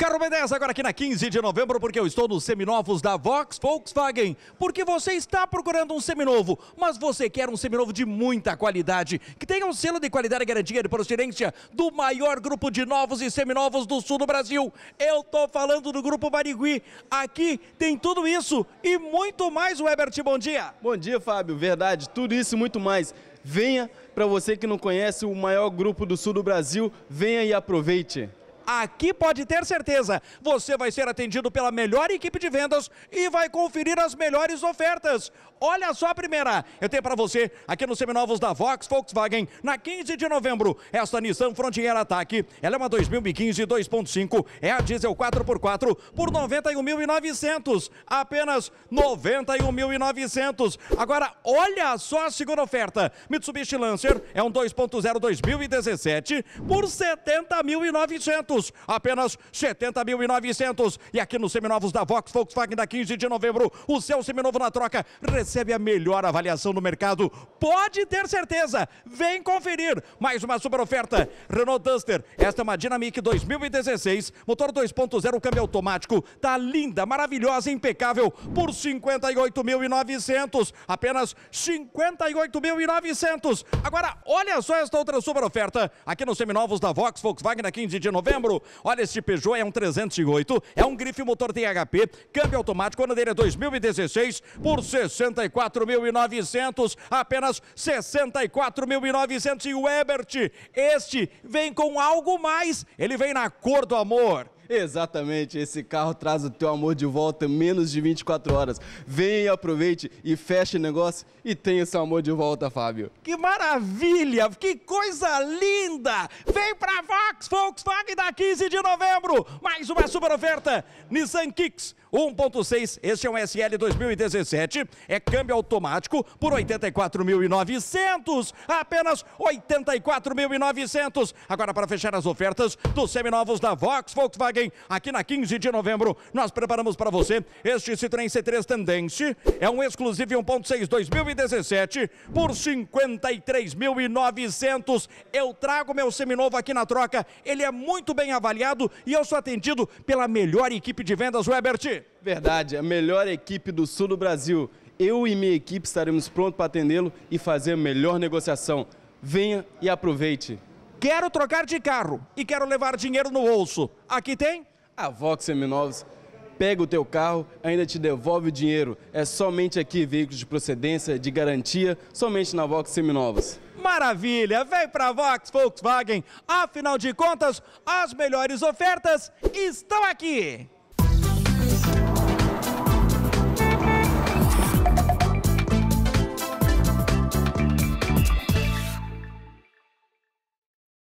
Carro B10 agora aqui na 15 de novembro, porque eu estou nos seminovos da Vox Volkswagen. Porque você está procurando um seminovo, mas você quer um seminovo de muita qualidade, que tenha um selo de qualidade e garantia de procedência do maior grupo de novos e seminovos do sul do Brasil. Eu tô falando do Grupo Barigui. Aqui tem tudo isso e muito mais, Webert. Bom dia. Bom dia, Fábio. Verdade, tudo isso e muito mais. Venha, para você que não conhece o maior grupo do sul do Brasil, venha e aproveite. Aqui pode ter certeza, você vai ser atendido pela melhor equipe de vendas e vai conferir as melhores ofertas. Olha só a primeira, eu tenho para você aqui nos seminovos da Vox Volkswagen, na 15 de novembro, esta Nissan Frontier Attack, ela é uma 2015 2.5, é a diesel 4x4 por 91.900, apenas 91.900. Agora, olha só a segunda oferta, Mitsubishi Lancer é um 2.0 2017 por 70.900 novos, apenas 70.900. E aqui nos seminovos da Vox Volkswagen, da 15 de novembro, o seu seminovo na troca recebe a melhor avaliação no mercado. Pode ter certeza, vem conferir. Mais uma super oferta, Renault Duster. Esta é uma Dynamic 2016, motor 2.0, câmbio automático. Tá linda, maravilhosa, impecável, por 58.900. Apenas 58.900. Agora, olha só esta outra super oferta aqui nos seminovos da Vox Volkswagen, da 15 de novembro. Olha, este Peugeot é um 308, é um grife motor THP, câmbio automático, ano dele é 2016, por 64.900, apenas 64.900. E o Ebert, este vem com algo mais, ele vem na cor do amor. Exatamente, esse carro traz o teu amor de volta em menos de 24 horas. Venha, aproveite e feche o negócio e tenha seu amor de volta, Fábio. Que maravilha, que coisa linda! Vem pra Vox Volkswagen da 15 de novembro, mais uma super oferta Nissan Kicks 1.6, este é um SL 2017, é câmbio automático por 84.900, apenas 84.900. Agora para fechar as ofertas dos seminovos da Vox Volkswagen, aqui na 15 de novembro, nós preparamos para você este Citroën C3 Tendence, é um exclusivo 1.6 2017 por 53.900. Eu trago meu seminovo aqui na troca, ele é muito bem avaliado e eu sou atendido pela melhor equipe de vendas Webert. Verdade, a melhor equipe do sul do Brasil. Eu e minha equipe estaremos prontos para atendê-lo e fazer a melhor negociação. Venha e aproveite. Quero trocar de carro e quero levar dinheiro no bolso. Aqui tem? A Vox Seminovos pega o teu carro, ainda te devolve o dinheiro. É somente aqui veículos de procedência, de garantia, somente na Vox Seminovos. Maravilha! Vem pra Vox Volkswagen. Afinal de contas, as melhores ofertas estão aqui.